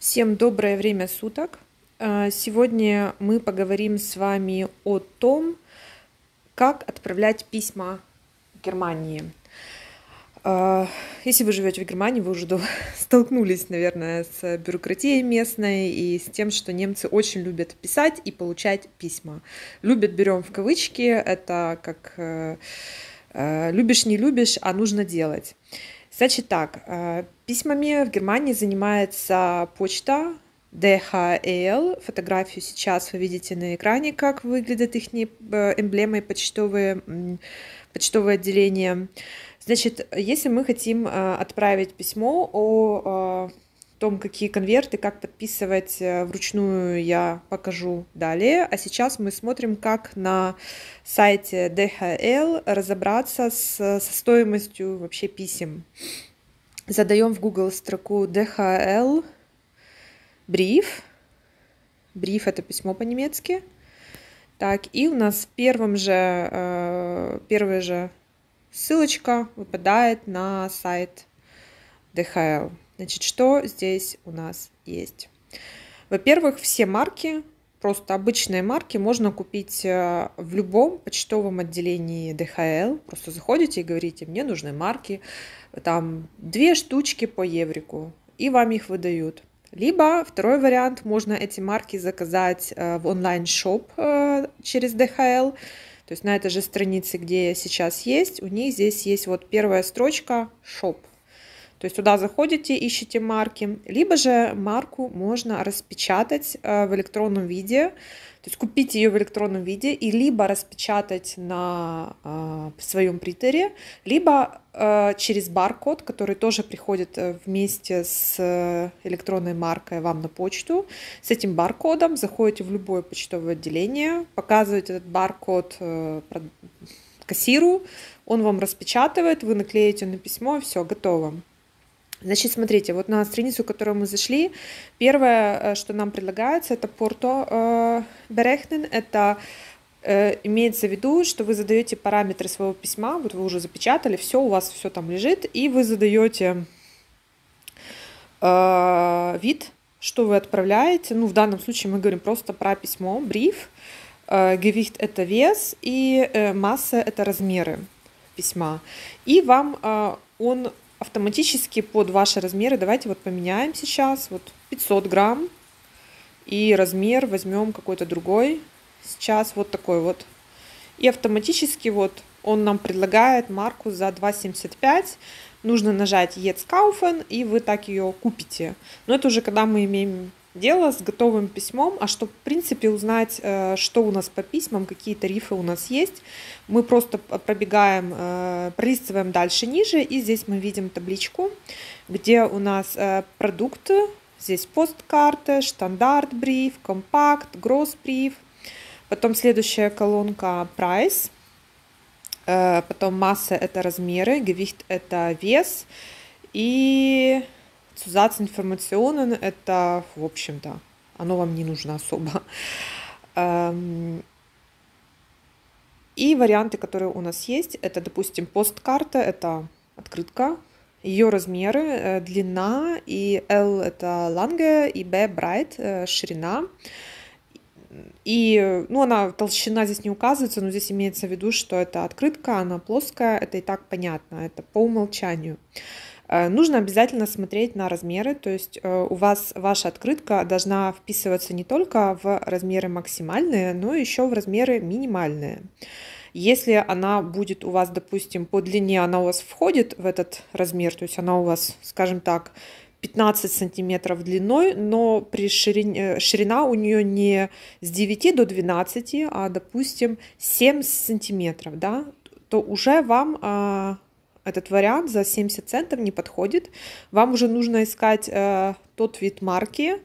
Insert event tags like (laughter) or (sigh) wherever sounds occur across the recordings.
Всем доброе время суток. А, сегодня мы поговорим с вами о том, как отправлять письма в Германии. А, если вы живете в Германии, вы уже (laughs) столкнулись, наверное, с бюрократией местной и с тем, что немцы очень любят писать и получать письма. Любят берем в кавычки, это как э, э, любишь, не любишь, а нужно делать. Значит так, э, письмами в Германии занимается почта DHL. Э Фотографию сейчас вы видите на экране, как выглядят их э, эмблемы и почтовые, почтовое отделение. Значит, если мы хотим отправить письмо о том, какие конверты, как подписывать э, вручную, я покажу далее. А сейчас мы смотрим, как на сайте DHL разобраться с, со стоимостью вообще писем. Задаем в Google строку DHL brief. Brief это письмо по-немецки. Так, и у нас в первом же, э, первая же ссылочка выпадает на сайт DHL. Значит, что здесь у нас есть? Во-первых, все марки, просто обычные марки, можно купить э, в любом почтовом отделении ДХЛ. Просто заходите и говорите, мне нужны марки, там две штучки по еврику, и вам их выдают. Либо второй вариант, можно эти марки заказать э, в онлайн-шоп э, через ДХЛ. То есть на этой же странице, где я сейчас есть, у них здесь есть вот первая строчка «Шоп». То есть туда заходите, ищете марки, либо же марку можно распечатать э, в электронном виде, то есть купить ее в электронном виде и либо распечатать на э, своем принтере, либо э, через баркод, который тоже приходит э, вместе с э, электронной маркой вам на почту. С этим баркодом заходите в любое почтовое отделение, показываете этот баркод э, кассиру, он вам распечатывает, вы наклеите на письмо, и все, готово. Значит, смотрите, вот на страницу, которую мы зашли, первое, э, что нам предлагается, это порто э, берехнен, это э, имеется в виду, что вы задаете параметры своего письма, вот вы уже запечатали, все, у вас все там лежит, и вы задаете вид, что вы отправляете. Ну, в данном случае мы говорим просто про письмо, бриф. Э, это вес, и масса – это размеры письма. И вам он автоматически под ваши размеры. Давайте вот поменяем сейчас. Вот 500 грамм. И размер возьмем какой-то другой. Сейчас вот такой вот. И автоматически вот он нам предлагает марку за 2,75. Нужно нажать Jetzt и вы так ее купите. Но это уже когда мы имеем дело с готовым письмом, а чтобы, в принципе, узнать, э, что у нас по письмам, какие тарифы у нас есть, мы просто пробегаем, э, пролистываем дальше ниже, и здесь мы видим табличку, где у нас э, продукты, здесь посткарты, стандарт бриф, компакт, гросс бриф, потом следующая колонка price, потом масса это размеры, гвихт это вес, и Абзац информационен – это, в общем-то, оно вам не нужно особо. И варианты, которые у нас есть, это, допустим, посткарта, это открытка, ее размеры, длина, и L это lange, и B bright, ширина. И, ну, она, толщина здесь не указывается, но здесь имеется в виду, что это открытка, она плоская, это и так понятно, это по умолчанию. Э, нужно обязательно смотреть на размеры, то есть э, у вас ваша открытка должна вписываться не только в размеры максимальные, но еще в размеры минимальные. Если она будет у вас, допустим, по длине, она у вас входит в этот размер, то есть она у вас, скажем так, 15 сантиметров длиной, но при ширине, э, ширина у нее не с 9 до 12, а, допустим, 7 сантиметров, да, то уже вам а, этот вариант за 70 центов не подходит. Вам уже нужно искать э, тот вид марки,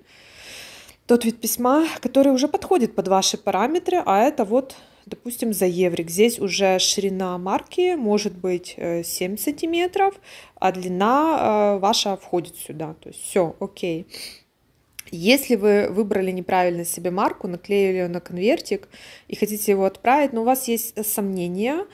тот вид письма, который уже подходит под ваши параметры, а это вот, допустим, за еврик. Здесь уже ширина марки может быть 7 э, сантиметров, а длина э, ваша входит сюда. То есть все, окей. Если вы выбрали неправильно себе марку, наклеили ее на конвертик и хотите его отправить, но у вас есть сомнения,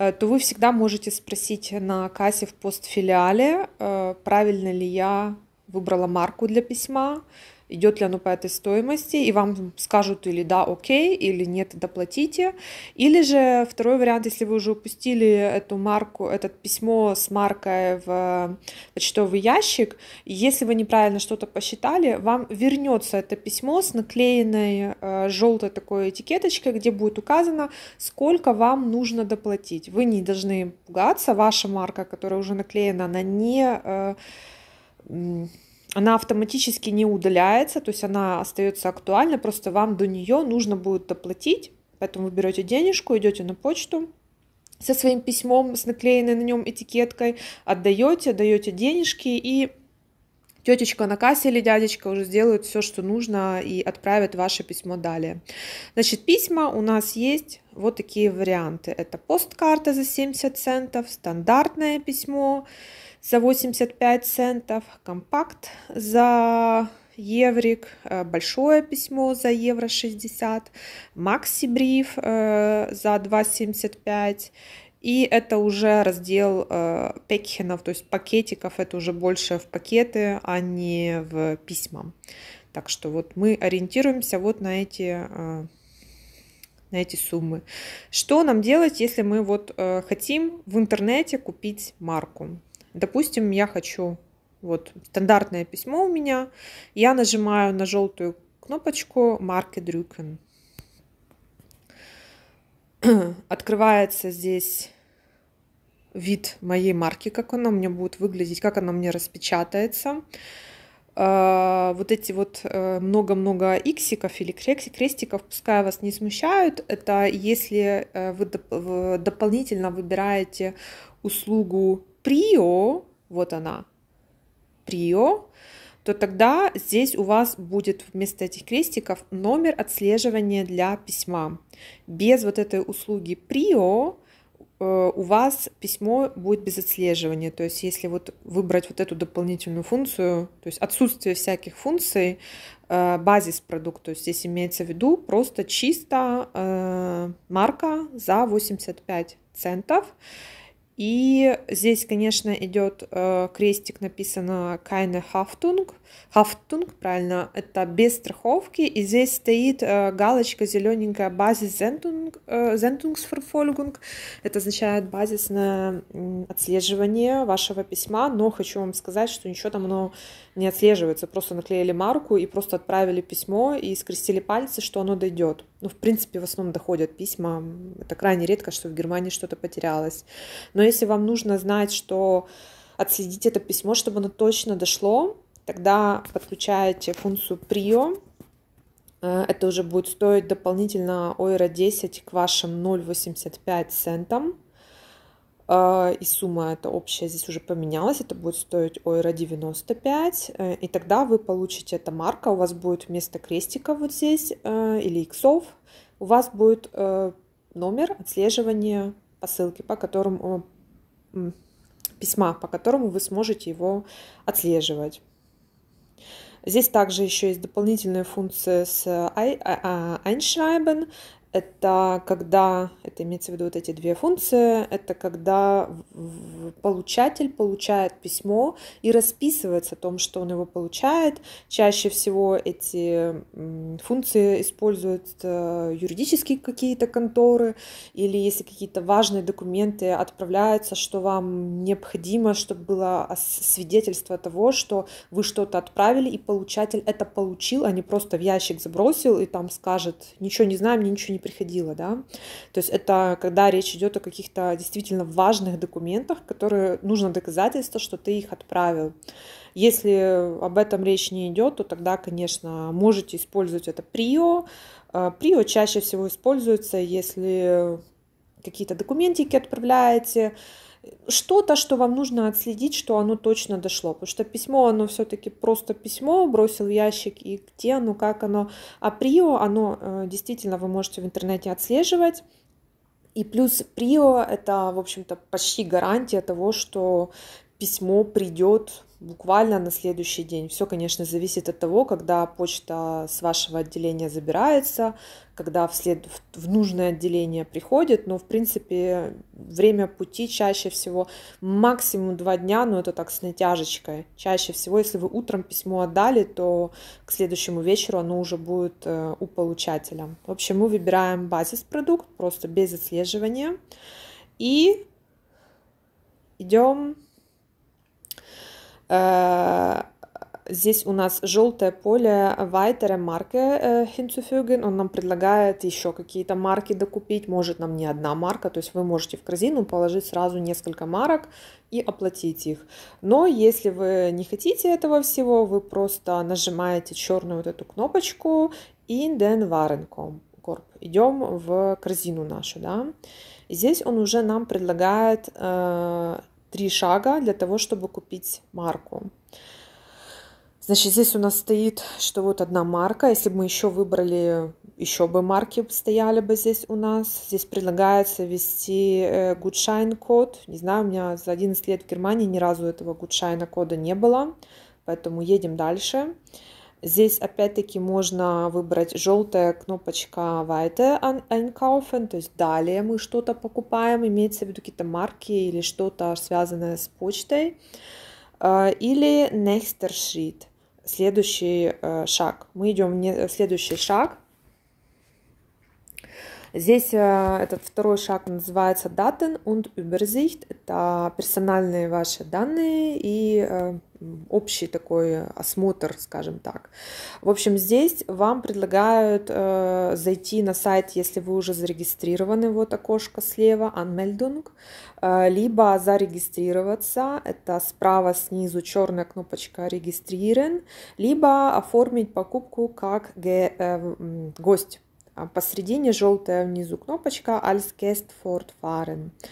Э, то вы всегда можете спросить на кассе в постфилиале, э, правильно ли я выбрала марку для письма, идет ли оно по этой стоимости, и вам скажут или да, окей, или нет, доплатите. Или же второй вариант, если вы уже упустили эту марку, это письмо с маркой в э, почтовый ящик, если вы неправильно что-то посчитали, вам вернется это письмо с наклеенной э, желтой такой этикеточкой, где будет указано, сколько вам нужно доплатить. Вы не должны пугаться, ваша марка, которая уже наклеена, она не... Э, она автоматически не удаляется, то есть она остается актуальна, просто вам до нее нужно будет доплатить, поэтому вы берете денежку, идете на почту, со своим письмом, с наклеенной на нем этикеткой, отдаете, даете денежки, и тетечка на кассе или дядечка уже сделают все, что нужно, и отправят ваше письмо далее. Значит, письма у нас есть вот такие варианты. Это посткарта за 70 центов, стандартное письмо, за 85 центов, компакт за еврик, э, большое письмо за евро 60, макси бриф э, за 2,75 и это уже раздел э, пекхенов, то есть пакетиков, это уже больше в пакеты, а не в письма. Так что вот мы ориентируемся вот на эти, э, на эти суммы. Что нам делать, если мы вот э, хотим в интернете купить марку? Допустим, я хочу, вот стандартное письмо у меня, я нажимаю на желтую кнопочку марки Дрюкен». (clears throat) Открывается здесь вид моей марки, как она мне будет выглядеть, как она мне распечатается. А, вот эти вот э, много-много иксиков или крестиков, пускай вас не смущают, это если э, вы дополнительно выбираете услугу прио, вот она, прио, то тогда здесь у вас будет вместо этих крестиков номер отслеживания для письма. Без вот этой услуги прио э, у вас письмо будет без отслеживания. То есть если вот выбрать вот эту дополнительную функцию, то есть отсутствие всяких функций, э, базис продукта, то есть здесь имеется в виду просто чисто э, марка за 85 центов. И здесь, конечно, идет э, крестик, написано «Keine Хафтунг. Хафтунг, правильно, это без страховки. И здесь стоит э, галочка зелененькая базис Зентунг, э, Это означает базисное отслеживание вашего письма, но хочу вам сказать, что ничего там оно не отслеживается. Просто наклеили марку и просто отправили письмо и скрестили пальцы, что оно дойдет. Ну, в принципе, в основном доходят письма. Это крайне редко, что в Германии что-то потерялось. Но если вам нужно знать, что отследить это письмо, чтобы оно точно дошло, тогда подключаете функцию прием. Э, это уже будет стоить дополнительно ойра 10 к вашим 0,85 центам. Э, и сумма эта общая здесь уже поменялась, это будет стоить ойра 95. Э, и тогда вы получите эта марка, у вас будет вместо крестика вот здесь или иксов, у вас будет номер отслеживания посылки, по которому письма, по которому вы сможете его отслеживать. Здесь также еще есть дополнительная функция с а, а, Einschreiben это когда, это имеется в виду вот эти две функции, это когда получатель получает письмо и расписывается о том, что он его получает. Чаще всего эти функции используют э, юридические какие-то конторы или если какие-то важные документы отправляются, что вам необходимо, чтобы было свидетельство того, что вы что-то отправили и получатель это получил, а не просто в ящик забросил и там скажет, ничего не знаю мне ничего не приходило, да. То есть это когда речь идет о каких-то действительно важных документах, которые нужно доказательство, что ты их отправил. Если об этом речь не идет, то тогда, конечно, можете использовать это прио. А, прио чаще всего используется, если какие-то документики отправляете, что-то, что вам нужно отследить, что оно точно дошло. Потому что письмо, оно все-таки просто письмо, бросил в ящик, и где оно, как оно. А прио, оно э, действительно вы можете в интернете отслеживать. И плюс прио – это, в общем-то, почти гарантия того, что письмо придет буквально на следующий день. Все, конечно, зависит от того, когда почта с вашего отделения забирается, когда вслед, в нужное отделение приходит, но, в принципе, время пути чаще всего максимум два дня, но это так с натяжечкой. Чаще всего, если вы утром письмо отдали, то к следующему вечеру оно уже будет э, у получателя. В общем, мы выбираем базис-продукт, просто без отслеживания, и идем Э, здесь у нас желтое поле Weitere марки э, hinzufügen. Он нам предлагает еще какие-то марки докупить. Может нам не одна марка. То есть вы можете в корзину положить сразу несколько марок и оплатить их. Но если вы не хотите этого всего, вы просто нажимаете черную вот эту кнопочку in den Warenkorb. Идем в корзину нашу. Да? здесь он уже нам предлагает э, три шага для того, чтобы купить марку. Значит, здесь у нас стоит, что вот одна марка. Если бы мы еще выбрали, еще бы марки стояли бы здесь у нас. Здесь предлагается ввести гудшайн э, код. Не знаю, у меня за 11 лет в Германии ни разу этого гудшайна кода не было. Поэтому едем дальше. Дальше. Здесь опять-таки можно выбрать желтая кнопочка Weiter einkaufen, то есть далее мы что-то покупаем, имеется в виду какие-то марки или что-то связанное с почтой. Э, или Nächster Schritt, следующий э, шаг. Мы идем в следующий шаг. Здесь э, этот второй шаг называется Daten und Übersicht. Это персональные ваши данные и общий такой осмотр, скажем так. В общем, здесь вам предлагают э, зайти на сайт, если вы уже зарегистрированы, вот окошко слева, anmeldung, э, либо зарегистрироваться, это справа снизу черная кнопочка «Регистрирован», либо оформить покупку как ге, э, гость. А посредине желтая внизу кнопочка «Als Gast fortfahren». Э,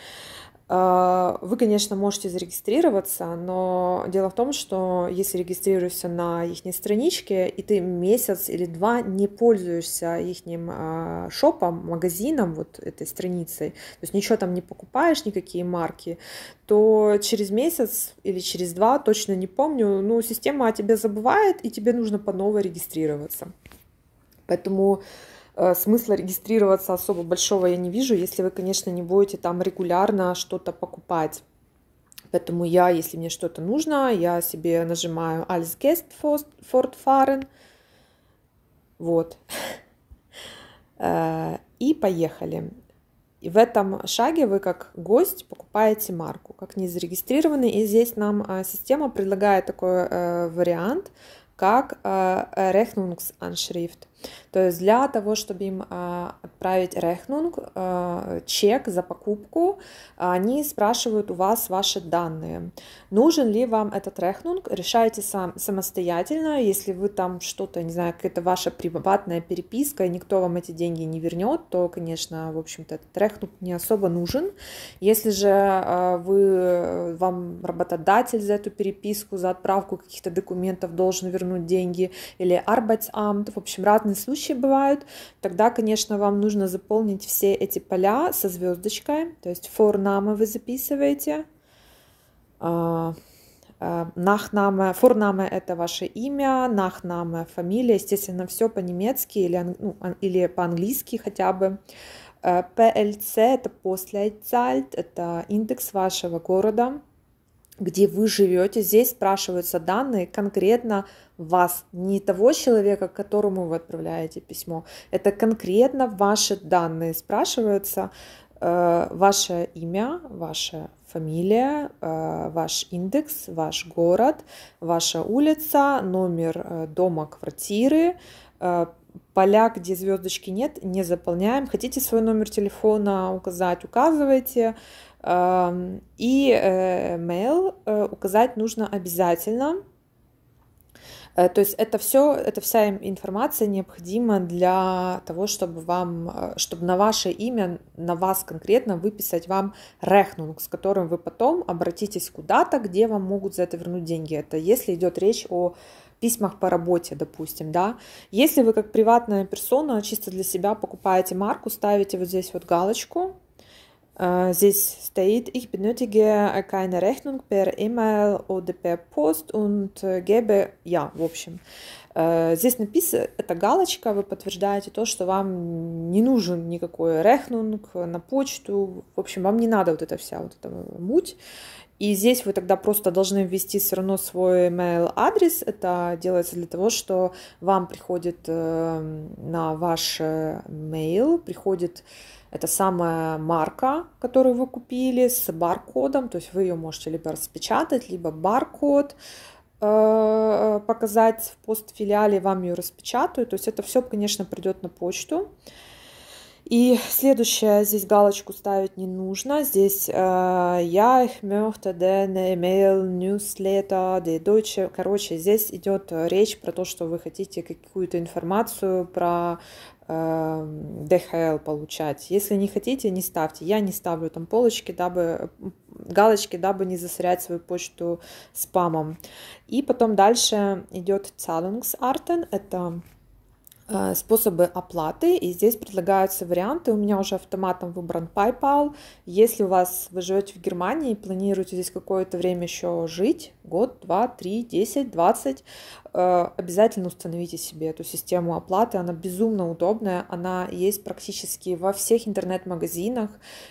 а, вы, конечно, можете зарегистрироваться, но дело в том, что если регистрируешься на их страничке, и ты месяц или два не пользуешься их а, шопом, магазином, вот этой страницей, то есть ничего там не покупаешь, никакие марки, то через месяц или через два, точно не помню, ну, система о тебе забывает, и тебе нужно по новой регистрироваться. Поэтому Э, смысла регистрироваться особо большого я не вижу, если вы, конечно, не будете там регулярно что-то покупать. Поэтому я, если мне что-то нужно, я себе нажимаю Als Guest Ford Fahren. Вот. (laughs) Э, и поехали. И в этом шаге вы как гость покупаете марку, как не зарегистрированный. И здесь нам э, система предлагает такой вариант, как Rechnungsanschrift. То есть для того, чтобы им а, отправить рехнунг, а, чек за покупку, они спрашивают у вас ваши данные. Нужен ли вам этот рехнунг? Решайте сам, самостоятельно. Если вы там что-то, не знаю, какая-то ваша приватная переписка, и никто вам эти деньги не вернет, то, конечно, в общем-то, этот рехнунг не особо нужен. Если же а, вы, вам работодатель за эту переписку, за отправку каких-то документов должен вернуть деньги, или Arbeitsamt, в общем, разные Разные случаи бывают. Тогда, конечно, вам нужно заполнить все эти поля со звездочкой. То есть форнамы вы записываете. Нахнаме, форнаме – это ваше имя, нахнаме – фамилия, естественно, все по-немецки или, ну, или по-английски хотя бы. ПЛЦ а, – это после это индекс вашего города, где вы живете. Здесь спрашиваются данные конкретно вас, не того человека, которому вы отправляете письмо. Это конкретно ваши данные спрашиваются, э, ваше имя, ваша фамилия, э, ваш индекс, ваш город, ваша улица, номер э, дома, квартиры, э, поля, где звездочки нет, не заполняем. Хотите свой номер телефона указать, указывайте. Эм, и э, mail э, указать нужно обязательно. Э, то есть это все, это вся информация необходима для того, чтобы вам, чтобы на ваше имя, на вас конкретно выписать вам рехнунг, с которым вы потом обратитесь куда-то, где вам могут за это вернуть деньги. Это если идет речь о письмах по работе, допустим, да. Если вы как приватная персона чисто для себя покупаете марку, ставите вот здесь вот галочку, э, Здесь стоит, ich benötige keine Rechnung per E-Mail oder per Post und gebe ja, в общем. Э, здесь написано, это галочка, вы подтверждаете то, что вам не нужен никакой рехнунг на почту, в общем, вам не надо вот эта вся вот эта муть, и здесь вы тогда просто должны ввести все равно свой email адрес. Это делается для того, что вам приходит эм, на ваш э, mail, приходит эта самая марка, которую вы купили с баркодом. То есть вы ее можете либо распечатать, либо баркод э, показать в постфилиале, вам ее распечатают. То есть это все, конечно, придет на почту. И следующая здесь галочку ставить не нужно. Здесь э, я их den email newsletter de Deutsche. Короче, здесь идет речь про то, что вы хотите какую-то информацию про DHL э, получать. Если не хотите, не ставьте. Я не ставлю там полочки, дабы галочки, дабы не засорять свою почту спамом. И потом дальше идет Артен. Это Э, способы оплаты, и здесь предлагаются варианты. У меня уже автоматом выбран PayPal. Если у вас вы живете в Германии и планируете здесь какое-то время еще жить, год, два, три, десять, двадцать, Э, обязательно установите себе эту систему оплаты. Она безумно удобная, она есть практически во всех интернет-магазинах,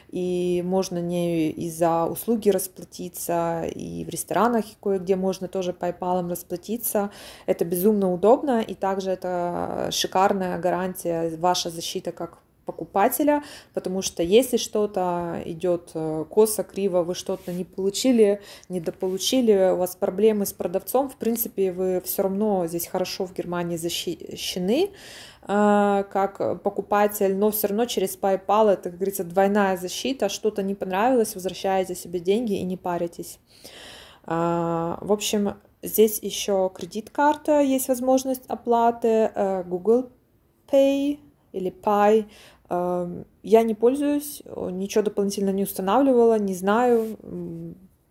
и можно не и за услуги расплатиться, и в ресторанах кое-где можно тоже PayPal расплатиться. Это безумно удобно, и также это шикарная гарантия, ваша защита как покупателя, потому что если что-то идет э, косо, криво, вы что-то не получили, недополучили, у вас проблемы с продавцом, в принципе, вы все равно здесь хорошо в Германии защищены э, как покупатель, но все равно через PayPal это, как говорится, двойная защита, что-то не понравилось, возвращаете себе деньги и не паритесь. Э, в общем, здесь еще кредит-карта, есть возможность оплаты, Google Pay, или Pay, Эм, я не пользуюсь, ничего дополнительно не устанавливала, не знаю,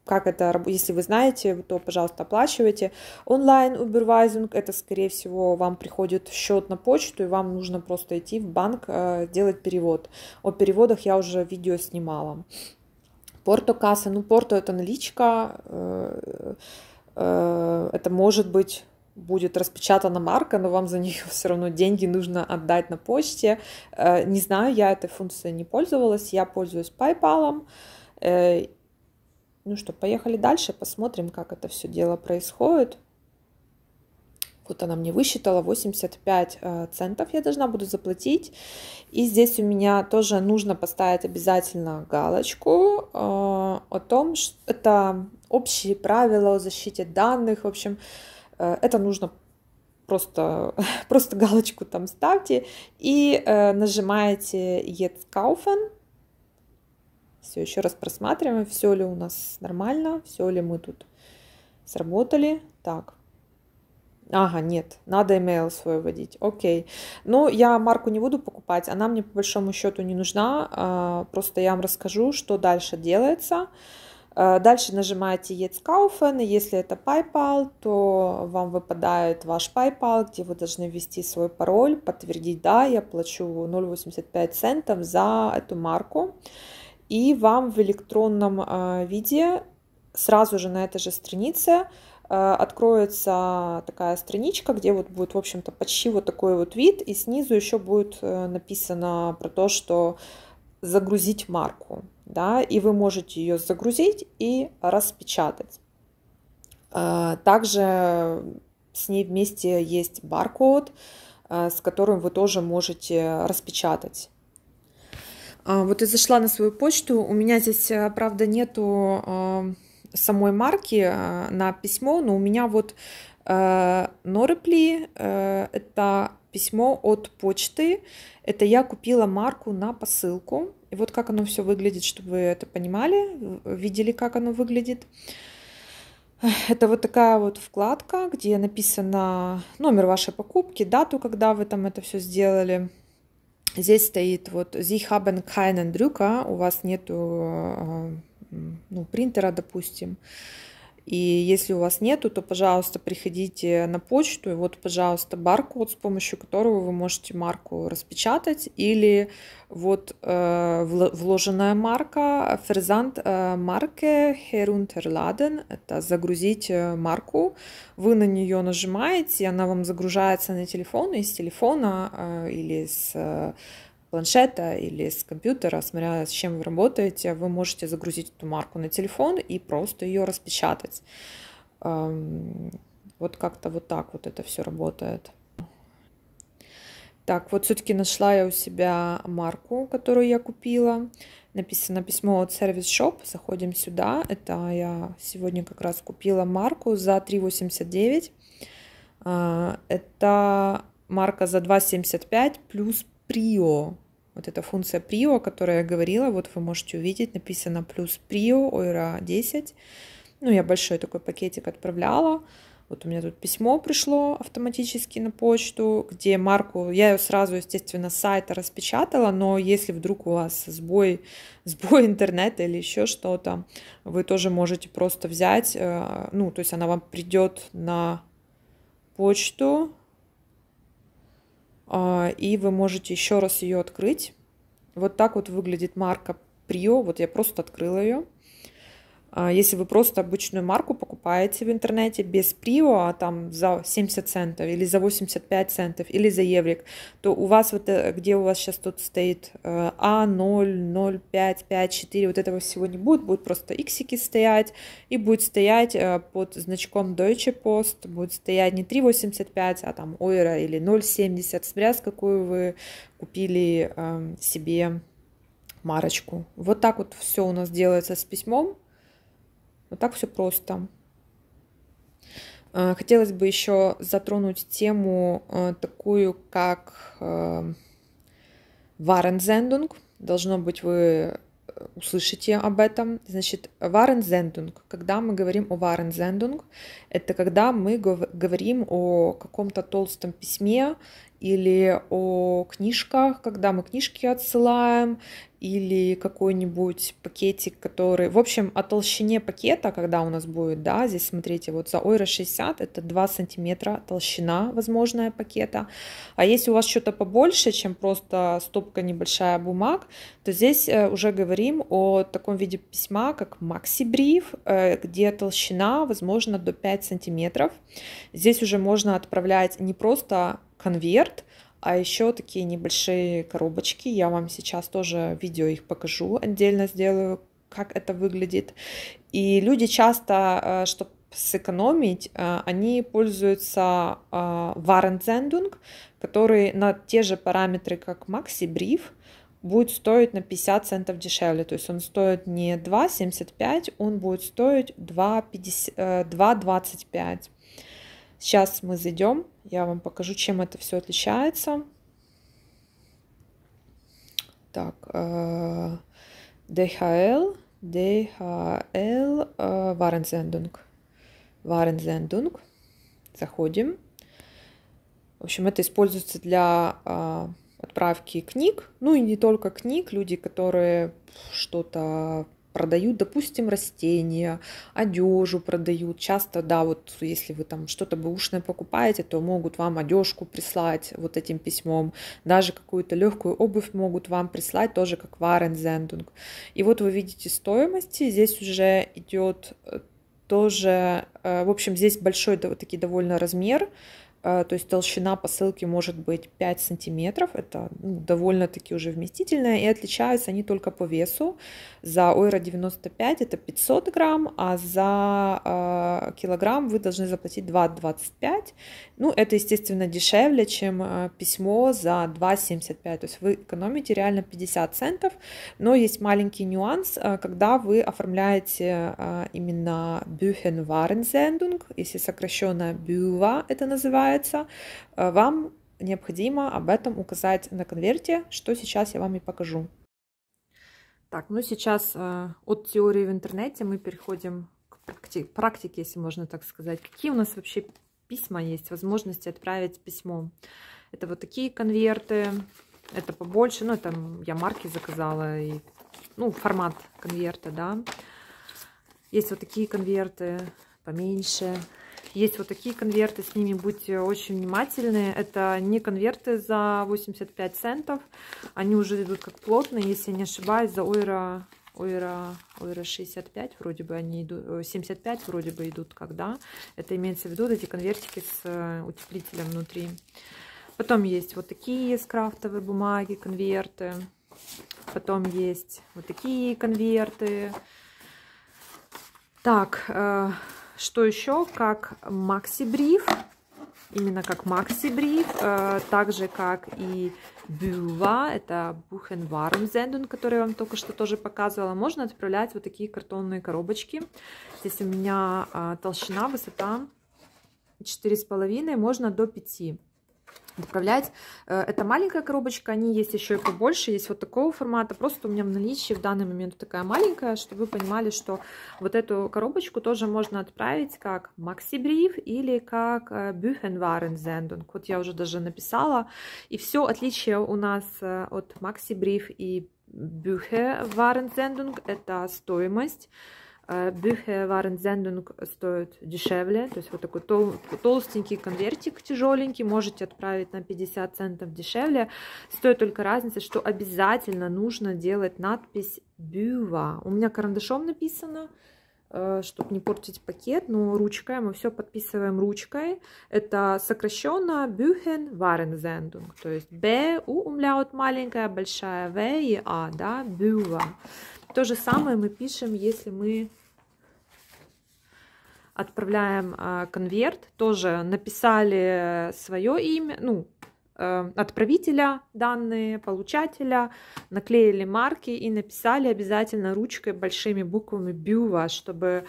как это работает. Если вы знаете, то, пожалуйста, оплачивайте. Онлайн убервайзинг, это, скорее всего, вам приходит счет на почту, и вам нужно просто идти в банк, э, делать перевод. О переводах я уже видео снимала. Порто касса, ну, порто это наличка, э, э, это может быть будет распечатана марка, но вам за нее (laughs) все равно деньги нужно отдать на почте. Э, не знаю, я этой функцией не пользовалась, я пользуюсь PayPal. Э, ну что, поехали дальше, посмотрим, как это все дело происходит. Вот она мне высчитала 85 э, центов я должна буду заплатить. И здесь у меня тоже нужно поставить обязательно галочку о том, что это общие правила о защите данных. В общем, Э, это нужно просто, (laughs) просто галочку там ставьте и э, нажимаете Jetzt kaufen. Все, еще раз просматриваем, все ли у нас нормально, все ли мы тут сработали. Так, Ага, нет, надо email свой вводить. Окей. Ну, я марку не буду покупать, она мне по большому счету не нужна. Э, просто я вам расскажу, что дальше делается. Э, дальше нажимаете Jetzt kaufen, если это PayPal, то вам выпадает ваш PayPal, где вы должны ввести свой пароль, подтвердить, да, я плачу 0,85 центов за эту марку, и вам в электронном э, виде сразу же на этой же странице э, откроется такая страничка, где вот будет, в общем-то, почти вот такой вот вид, и снизу еще будет написано про то, что загрузить марку да, и вы можете ее загрузить и распечатать. А, также с ней вместе есть баркод, а, с которым вы тоже можете распечатать. А, вот я зашла на свою почту. У меня здесь, правда, нету самой марки на письмо, но у меня вот Норепли это письмо от почты. Это я купила марку на посылку. И вот как оно все выглядит, чтобы вы это понимали, видели, как оно выглядит. Это вот такая вот вкладка, где написано номер вашей покупки, дату, когда вы там это все сделали. Здесь стоит вот Sie haben keinen Drucker, у вас нету а, ну, принтера, допустим. И если у вас нету, то, пожалуйста, приходите на почту, и вот, пожалуйста, баркод, с помощью которого вы можете марку распечатать, или вот э, вложенная марка Ферзант э, марке Herunterladen, это загрузить э, марку, вы на нее нажимаете, и она вам загружается на телефон, и с телефона э, или с э, планшета или с компьютера, смотря с чем вы работаете, вы можете загрузить эту марку на телефон и просто ее распечатать. Вот как-то вот так вот это все работает. Так, вот все-таки нашла я у себя марку, которую я купила. Написано письмо от Service Shop. Заходим сюда. Это я сегодня как раз купила марку за 3,89. А, это марка за 2,75 плюс прио. Вот эта функция прио, о которой я говорила, вот вы можете увидеть, написано плюс прио, ойра 10. Ну, я большой такой пакетик отправляла. Вот у меня тут письмо пришло автоматически на почту, где марку, я ее сразу, естественно, с сайта распечатала, но если вдруг у вас сбой, (laughs) сбой интернета или еще что-то, вы тоже можете просто взять, э, ну, то есть она вам придет на почту, а, и вы можете еще раз ее открыть. Вот так вот выглядит марка Прио. Вот я просто открыла ее. А, если вы просто обычную марку покупаете в интернете без прио, а там за 70 центов или за 85 центов или за еврик, то у вас вот э, где у вас сейчас тут стоит э, А0, 0,5, вот этого всего не будет, будет просто иксики стоять и будет стоять э, под значком Deutsche Post, будет стоять не 3,85, а там ойра или 0,70, смотря с какую вы купили эм, себе марочку. Вот так вот все у нас делается с письмом. Вот так все просто. А, хотелось бы еще затронуть тему а, такую, как Варензендунг. Должно быть, вы э, услышите об этом. Значит, Варензендунг. Когда мы говорим о Варензендунг, это когда мы говорим о каком-то толстом письме или о книжках, когда мы книжки отсылаем, или какой-нибудь пакетик, который... В общем, о толщине пакета, когда у нас будет, да, здесь смотрите, вот за ойра 60 это 2 сантиметра толщина возможная пакета. А если у вас что-то побольше, чем просто стопка небольшая бумаг, то здесь э, уже говорим о таком виде письма, как макси-бриф, э, где толщина, возможно, до 5 сантиметров. Здесь уже можно отправлять не просто конверт, а еще такие небольшие коробочки. Я вам сейчас тоже видео их покажу, отдельно сделаю, как это выглядит. И люди часто, э, чтобы сэкономить, э, они пользуются э, Warenzendung, который на те же параметры, как Maxi Brief, будет стоить на 50 центов дешевле. То есть он стоит не 2,75, он будет стоить 2,25. Сейчас мы зайдем, я вам покажу, чем это все отличается. Так, DHL, DHL Warensendung. Warensendung. Заходим. В общем, это используется для э, отправки книг, ну и не только книг, люди, которые что-то продают, допустим, растения, одежу продают. Часто, да, вот если вы там что-то бэушное покупаете, то могут вам одежку прислать вот этим письмом. Даже какую-то легкую обувь могут вам прислать, тоже как варензендунг. И вот вы видите стоимости, здесь уже идет э, тоже, э, в общем, здесь большой такой довольно размер, а, то есть толщина посылки может быть 5 сантиметров, это ну, довольно-таки уже вместительная, и отличаются они только по весу. За ойра 95 это 500 грамм, а за э, килограмм вы должны заплатить 2,25. Ну, это, естественно, дешевле, чем а, письмо за 2,75, то есть вы экономите реально 50 центов, но есть маленький нюанс, когда вы оформляете э, именно Büchenwarensendung, если сокращенно Бюва это называется, получается, э, вам необходимо об этом указать на конверте, что сейчас я вам и покажу. Так, ну сейчас э, от теории в интернете мы переходим к практике, если можно так сказать. Какие у нас вообще письма есть, возможности отправить письмо? Это вот такие конверты, это побольше, ну это я марки заказала, и, ну формат конверта, да. Есть вот такие конверты поменьше, есть вот такие конверты, с ними будьте очень внимательны. Это не конверты за 85 центов, они уже идут как плотные, если не ошибаюсь, за ойра... Ойра, ойра 65 вроде бы они идут, 75 э, вроде бы идут, когда. Это имеется в виду эти конвертики с э, утеплителем внутри. Потом есть вот такие с крафтовой бумаги, конверты. Потом есть вот такие конверты. Так, э, что еще? Как макси-бриф, именно как макси-бриф, э, так же как и бюва, это бухенвармзендун, который я вам только что тоже показывала. Можно отправлять вот такие картонные коробочки. Здесь у меня э, толщина, высота 4,5, можно до 5 отправлять. Э, это маленькая коробочка, они есть еще и побольше, есть вот такого формата. Просто у меня в наличии в данный момент такая маленькая, чтобы вы понимали, что вот эту коробочку тоже можно отправить как максибриф или как бюхенварензендунг. Э, вот я уже даже написала. И все отличие у нас э, от максибриф и бюхе это стоимость Бюхе Варензендунг стоит дешевле, то есть вот такой тол толстенький конвертик тяжеленький, можете отправить на 50 центов дешевле. Стоит только разница, что обязательно нужно делать надпись Бюва. У меня карандашом написано, э, чтобы не портить пакет, но ручкой мы все подписываем ручкой. Это сокращенно Бюхен Варензендунг, то есть Б, У умляут маленькая, большая В и А, да, Бюва. То же самое мы пишем, если мы отправляем а, конверт, тоже написали свое имя, ну, э, отправителя данные, получателя, наклеили марки и написали обязательно ручкой большими буквами бюва, чтобы,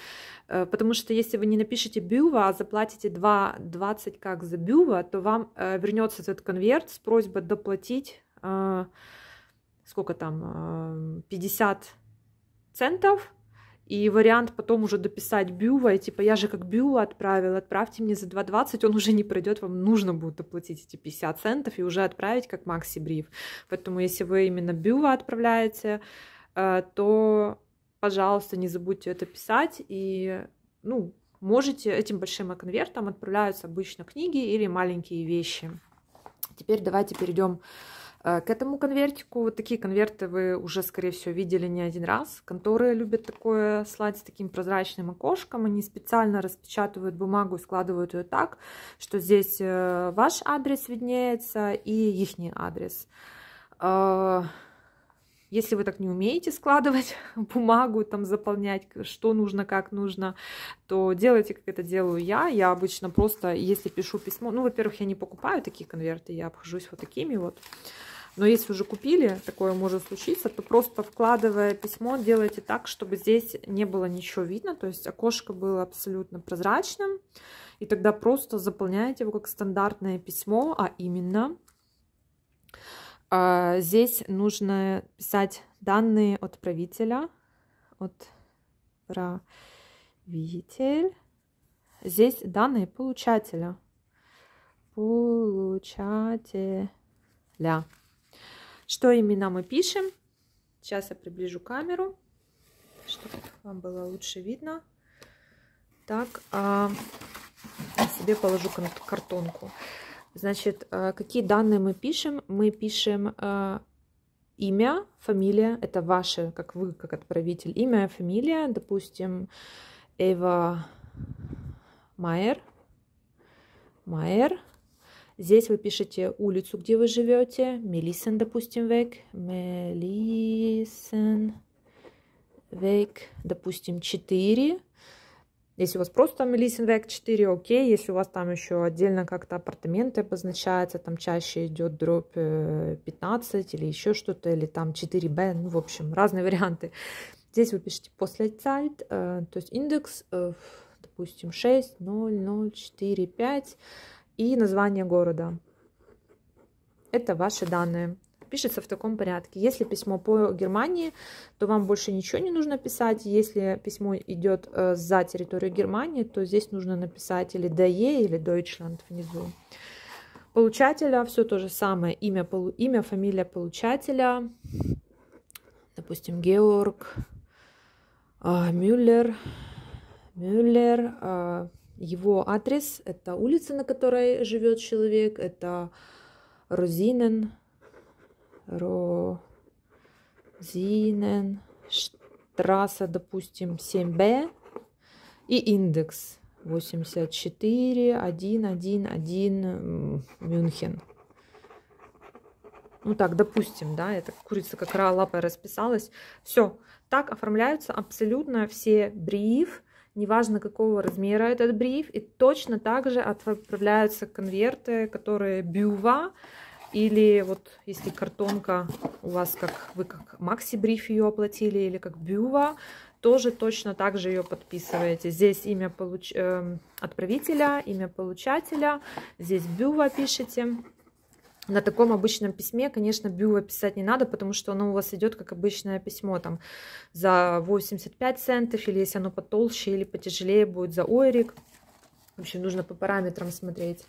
э, потому что если вы не напишете бюва, а заплатите 2, 20 как за бюва, то вам э, вернется этот конверт с просьбой доплатить, сколько там, э, 50 центов, и вариант потом уже дописать Бюва, и типа я же как Бюва отправил, отправьте мне за 2,20, он уже не пройдет, вам нужно будет оплатить эти 50 центов и уже отправить как Макси Бриф. Поэтому если вы именно Бюва отправляете, э, то, пожалуйста, не забудьте это писать и, ну, можете этим большим конвертом отправляются обычно книги или маленькие вещи. Теперь давайте перейдем Э, к этому конвертику, вот такие конверты вы уже, скорее всего, видели не один раз. Конторы любят такое слать с таким прозрачным окошком. Они специально распечатывают бумагу и складывают ее так, что здесь э, ваш адрес виднеется и их адрес. Э, если вы так не умеете складывать (laughs) бумагу, там заполнять, что нужно, как нужно, то делайте, как это делаю я. Я обычно просто, если пишу письмо, ну, во-первых, я не покупаю такие конверты, я обхожусь вот такими вот. Но если уже купили, такое может случиться, то просто вкладывая письмо, делайте так, чтобы здесь не было ничего видно, то есть окошко было абсолютно прозрачным, и тогда просто заполняете его как стандартное письмо, а именно а, здесь нужно писать данные отправителя. Отправитель. Здесь данные получателя. Получателя. Что именно мы пишем? Сейчас я приближу камеру, чтобы вам было лучше видно. Так, а себе положу картонку. Значит, э, какие данные мы пишем? Мы пишем э, имя, фамилия, это ваше, как вы, как отправитель, имя, фамилия, допустим, Эва Майер, Майер. Здесь вы пишете улицу, где вы живете, Мелисен, допустим, век, Мелисен, век, допустим, 4, если у вас просто там лисинг 4, окей. Если у вас там еще отдельно как-то апартаменты обозначаются, там чаще идет дробь 15 э, или еще что-то, или там 4b, ну, в общем, разные (laughs) варианты. Здесь вы пишете после цальт, э, то есть индекс, э, допустим, 6, 0, 0, 4, 5 и название города. Это ваши данные пишется в таком порядке. Если письмо по Германии, то вам больше ничего не нужно писать. Если письмо идет э, за территорию Германии, то здесь нужно написать или ДЕ, или Deutschland внизу. Получателя все то же самое. Имя, полу, имя фамилия получателя. Допустим, Георг, э, Мюллер, Мюллер, э, его адрес, это улица, на которой живет человек, это Розинен, Розинен, трасса, допустим, 7Б и индекс 84, 1, 1, 1, Мюнхен. Ну так, допустим, да, эта курица как раз лапой расписалась. Все, так оформляются абсолютно все бриф, неважно какого размера этот бриф, и точно так же отправляются конверты, которые бюва, или вот если картонка у вас, как вы как Макси Бриф ее оплатили, или как Бюва, тоже точно так же ее подписываете. Здесь имя получ... э, отправителя, имя получателя, здесь Бюва пишете. На таком обычном письме, конечно, бюва писать не надо, потому что оно у вас идет как обычное письмо, там, за 85 центов, или если оно потолще или потяжелее будет, за ойрик. В общем, нужно по параметрам смотреть.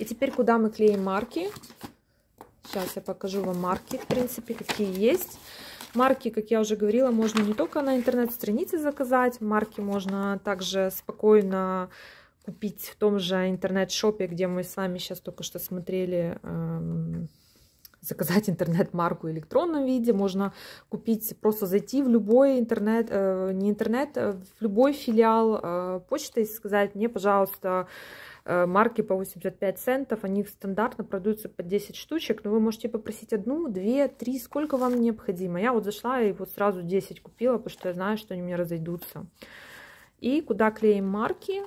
И теперь, куда мы клеим марки? Сейчас я покажу вам марки, в принципе, какие есть. Марки, как я уже говорила, можно не только на интернет-странице заказать, марки можно также спокойно купить в том же интернет-шопе, где мы с вами сейчас только что смотрели, эм, заказать интернет-марку в электронном виде, можно купить, просто зайти в любой интернет, э, не интернет, а в любой филиал э, почты и сказать мне, пожалуйста, Э, марки по 85 центов, они стандартно продаются по 10 штучек, но вы можете попросить одну, две, три, сколько вам необходимо. Я вот зашла и вот сразу 10 купила, потому что я знаю, что они у меня разойдутся. И куда клеим марки?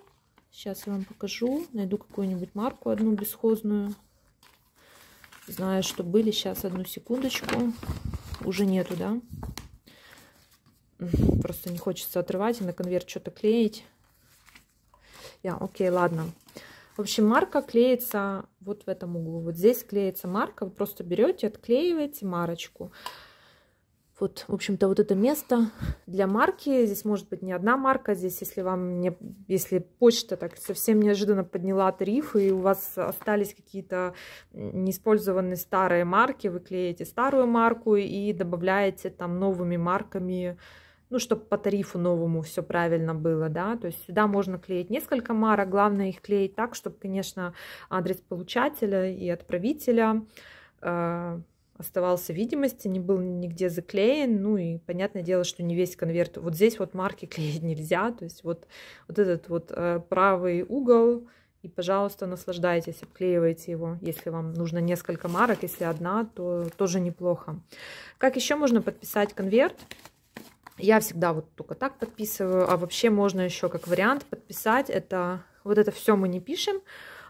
Сейчас я вам покажу, найду какую-нибудь марку одну бесхозную. Знаю, что были, сейчас одну секундочку. Уже нету, да? Просто не хочется отрывать и на конверт что-то клеить. Я, yeah, окей, okay, ладно. В общем, марка клеится вот в этом углу. Вот здесь клеится марка. Вы просто берете, отклеиваете марочку. Вот, в общем-то, вот это место для марки. Здесь может быть не одна марка. Здесь, если вам не, если почта так совсем неожиданно подняла тарифы, и у вас остались какие-то неиспользованные старые марки, вы клеите старую марку и добавляете там новыми марками ну, чтобы по тарифу новому все правильно было, да, то есть сюда можно клеить несколько марок, главное их клеить так, чтобы, конечно, адрес получателя и отправителя э, оставался видимости, не был нигде заклеен, ну и понятное дело, что не весь конверт, вот здесь вот марки (laughs) клеить нельзя, то есть вот, вот этот вот э, правый угол, и, пожалуйста, наслаждайтесь, обклеивайте его. Если вам нужно несколько марок, если одна, то тоже неплохо. Как еще можно подписать конверт? Я всегда вот только так подписываю, а вообще можно еще как вариант подписать. Это вот это все мы не пишем.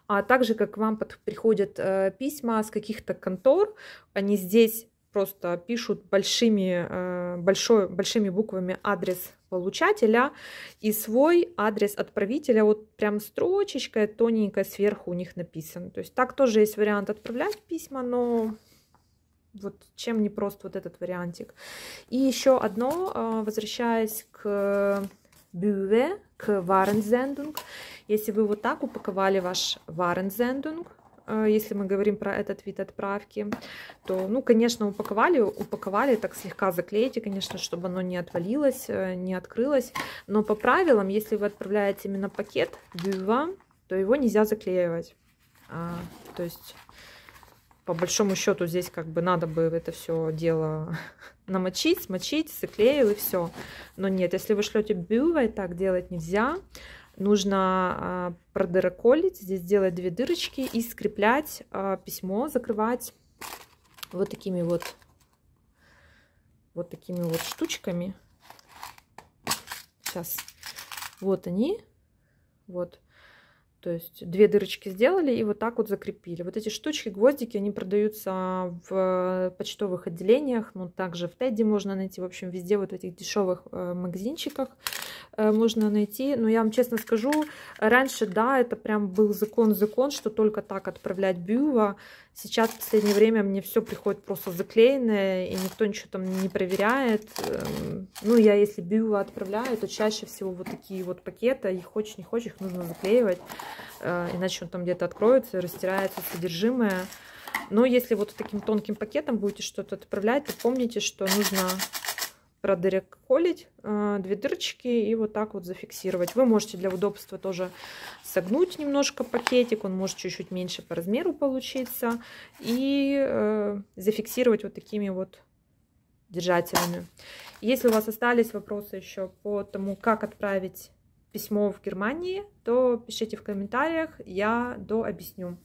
А также как вам под, приходят э, письма с каких-то контор, они здесь просто пишут большими, э, большой, большими буквами адрес получателя и свой адрес отправителя. Вот прям строчечкой тоненькой сверху у них написан. То есть так тоже есть вариант отправлять письма, но вот чем не просто вот этот вариантик. И еще одно, э, возвращаясь к бюве, к варензендунг. Если вы вот так упаковали ваш варензендунг, э, если мы говорим про этот вид отправки, то, ну, конечно, упаковали, упаковали, так слегка заклеите, конечно, чтобы оно не отвалилось, э, не открылось. Но по правилам, если вы отправляете именно пакет бюва, то его нельзя заклеивать. А, то есть по большому счету здесь как бы надо бы это все дело (laughs) намочить, смочить, заклеил и все. Но нет, если вы шлете бювой, так делать нельзя. Нужно а, продыроколить, здесь делать две дырочки и скреплять а, письмо, закрывать вот такими вот, вот такими вот штучками. Сейчас, вот они, вот. То есть две дырочки сделали и вот так вот закрепили. Вот эти штучки, гвоздики, они продаются в э, почтовых отделениях, но ну, также в Тедди можно найти, в общем, везде вот в этих дешевых э, магазинчиках. Э, можно найти. Но я вам честно скажу, раньше, да, это прям был закон-закон, что только так отправлять бюва. Сейчас в последнее время мне все приходит просто заклеенное, и никто ничего там не проверяет. Эм, ну, я если бюва отправляю, то чаще всего вот такие вот пакеты, их хочешь, не хочешь, их нужно заклеивать, э, иначе он там где-то откроется, растирается содержимое. Но если вот таким тонким пакетом будете что-то отправлять, то помните, что нужно продыреколить э, две дырочки и вот так вот зафиксировать. Вы можете для удобства тоже согнуть немножко пакетик, он может чуть-чуть меньше по размеру получиться, и э, зафиксировать вот такими вот держателями. Если у вас остались вопросы еще по тому, как отправить письмо в Германии, то пишите в комментариях, я дообъясню.